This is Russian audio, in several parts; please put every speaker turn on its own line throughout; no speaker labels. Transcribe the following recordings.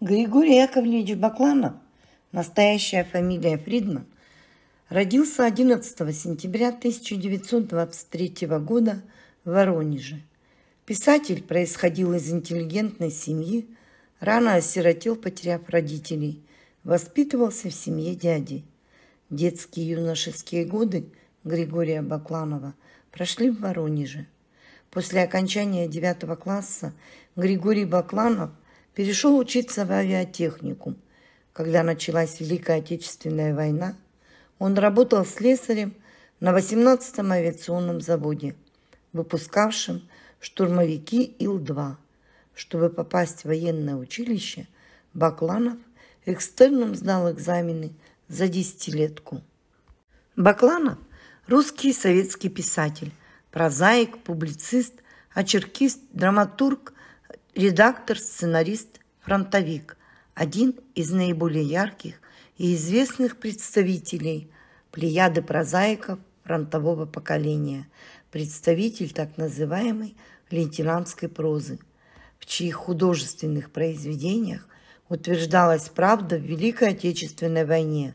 Григорий Яковлевич Бакланов, настоящая фамилия Фридман, родился 11 сентября 1923 года в Воронеже. Писатель происходил из интеллигентной семьи, рано осиротел, потеряв родителей, воспитывался в семье дяди. Детские и юношеские годы Григория Бакланова прошли в Воронеже. После окончания девятого класса Григорий Бакланов – Перешел учиться в авиатехникум. Когда началась Великая Отечественная война, он работал слесарем на 18-м авиационном заводе, выпускавшем штурмовики Ил-2. Чтобы попасть в военное училище, Бакланов экстерном сдал экзамены за десятилетку. Бакланов – русский советский писатель, прозаик, публицист, очеркист, драматург, редактор, сценарист, фронтовик, один из наиболее ярких и известных представителей плеяды прозаиков фронтового поколения, представитель так называемой лейтенантской прозы, в чьих художественных произведениях утверждалась правда в Великой Отечественной войне.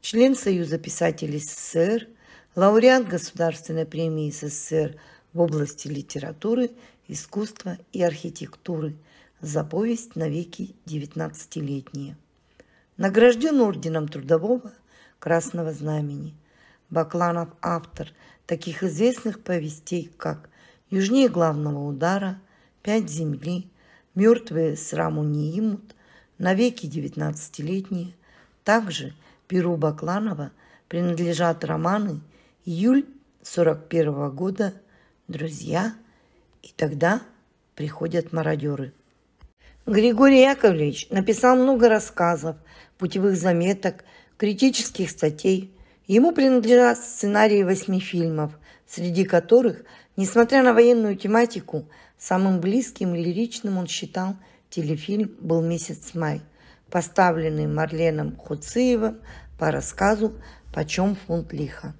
Член Союза писателей СССР, лауреат Государственной премии СССР в области литературы, искусства и архитектуры, за повесть «Навеки девятнадцатилетние». Награжден орденом Трудового Красного Знамени. Бакланов автор таких известных повестей, как «Южнее главного удара», «Пять земли», «Мертвые сраму не имут», «Навеки девятнадцатилетние». Также Перу Бакланова принадлежат романы «Июль 41 года», «Друзья» и «Тогда приходят мародеры». Григорий Яковлевич написал много рассказов, путевых заметок, критических статей. Ему принадлежат сценарии восьми фильмов, среди которых, несмотря на военную тематику, самым близким и лиричным он считал телефильм «Был месяц май», поставленный Марленом Хуциевым по рассказу «Почем фунт лиха».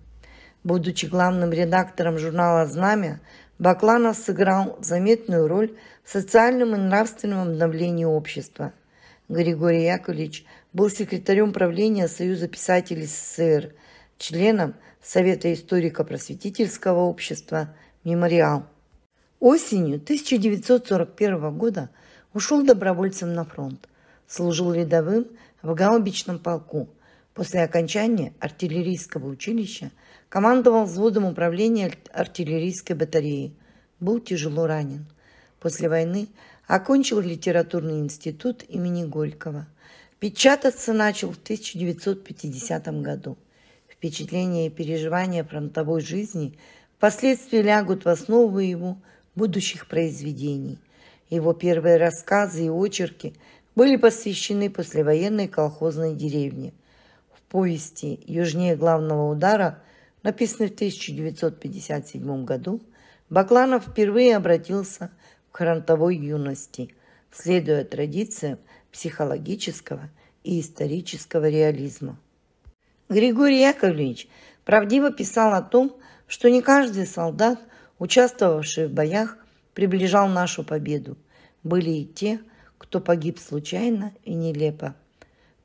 Будучи главным редактором журнала «Знамя», Бакланов сыграл заметную роль в социальном и нравственном обновлении общества. Григорий Яковлевич был секретарем правления Союза писателей СССР, членом Совета историко-просветительского общества «Мемориал». Осенью 1941 года ушел добровольцем на фронт, служил рядовым в гаубичном полку – После окончания артиллерийского училища командовал взводом управления артиллерийской батареи. Был тяжело ранен. После войны окончил литературный институт имени Горького. Печататься начал в 1950 году. Впечатления и переживания фронтовой жизни впоследствии лягут в основу его будущих произведений. Его первые рассказы и очерки были посвящены послевоенной колхозной деревне, повести «Южнее главного удара», написанной в 1957 году, Бакланов впервые обратился к хронтовой юности, следуя традициям психологического и исторического реализма. Григорий Яковлевич правдиво писал о том, что не каждый солдат, участвовавший в боях, приближал нашу победу. Были и те, кто погиб случайно и нелепо.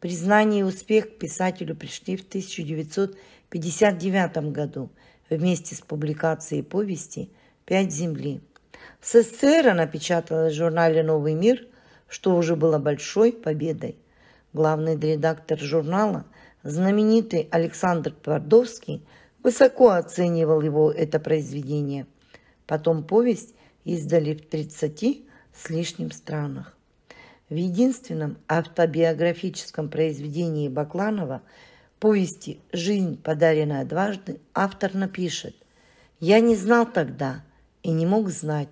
Признание и успех писателю пришли в 1959 году вместе с публикацией повести «Пять земли». В СССР она печаталась в журнале «Новый мир», что уже было большой победой. Главный редактор журнала, знаменитый Александр Твардовский, высоко оценивал его это произведение. Потом повесть издали в 30 с лишним странах. В единственном автобиографическом произведении Бакланова повести «Жизнь, подаренная дважды» автор напишет «Я не знал тогда и не мог знать,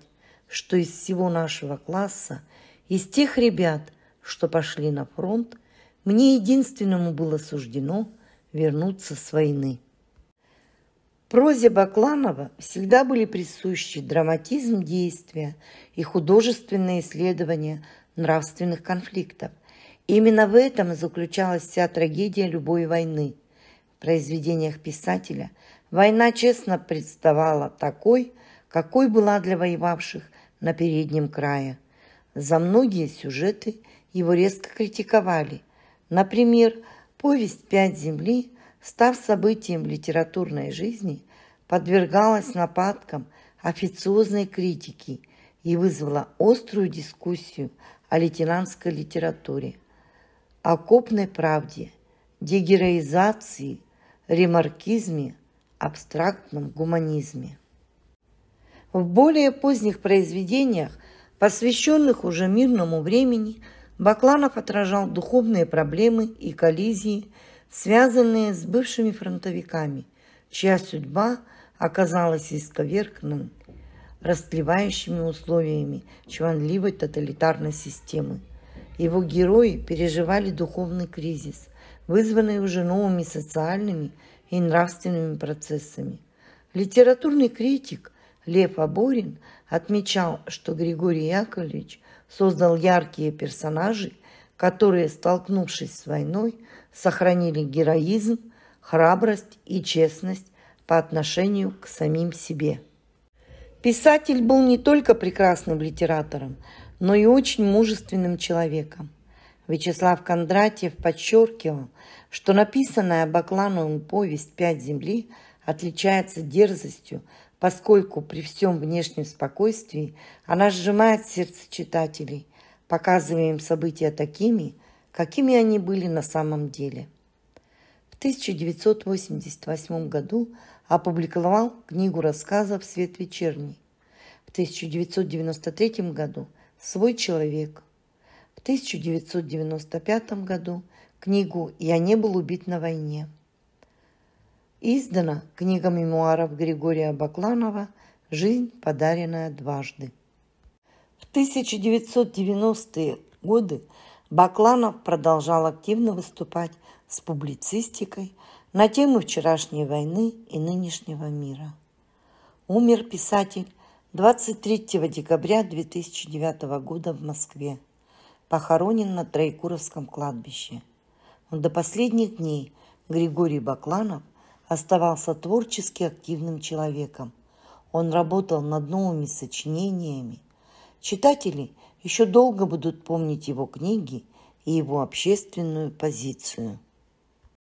что из всего нашего класса, из тех ребят, что пошли на фронт, мне единственному было суждено вернуться с войны». прозе Бакланова всегда были присущи драматизм действия и художественные исследования нравственных конфликтов. Именно в этом заключалась вся трагедия любой войны. В произведениях писателя война честно представала такой, какой была для воевавших на переднем крае. За многие сюжеты его резко критиковали. Например, повесть «Пять земли», став событием литературной жизни, подвергалась нападкам официозной критики – и вызвала острую дискуссию о лейтенантской литературе, о окопной правде, дегероизации, ремаркизме, абстрактном гуманизме. В более поздних произведениях, посвященных уже мирному времени, Бакланов отражал духовные проблемы и коллизии, связанные с бывшими фронтовиками, чья судьба оказалась исковеркнана растлевающими условиями чванливой тоталитарной системы. Его герои переживали духовный кризис, вызванный уже новыми социальными и нравственными процессами. Литературный критик Лев Аборин отмечал, что Григорий Яковлевич создал яркие персонажи, которые, столкнувшись с войной, сохранили героизм, храбрость и честность по отношению к самим себе. Писатель был не только прекрасным литератором, но и очень мужественным человеком. Вячеслав Кондратьев подчеркивал, что написанная Баклановым повесть «Пять земли» отличается дерзостью, поскольку при всем внешнем спокойствии она сжимает сердце читателей, показывая им события такими, какими они были на самом деле. В 1988 году опубликовал книгу рассказов «Свет вечерний». В 1993 году «Свой человек». В 1995 году книгу «Я не был убит на войне». Издана книга мемуаров Григория Бакланова «Жизнь, подаренная дважды». В 1990-е годы Бакланов продолжал активно выступать с публицистикой – на тему вчерашней войны и нынешнего мира. Умер писатель 23 декабря 2009 года в Москве. Похоронен на Троекуровском кладбище. Но до последних дней Григорий Бакланов оставался творчески активным человеком. Он работал над новыми сочинениями. Читатели еще долго будут помнить его книги и его общественную позицию.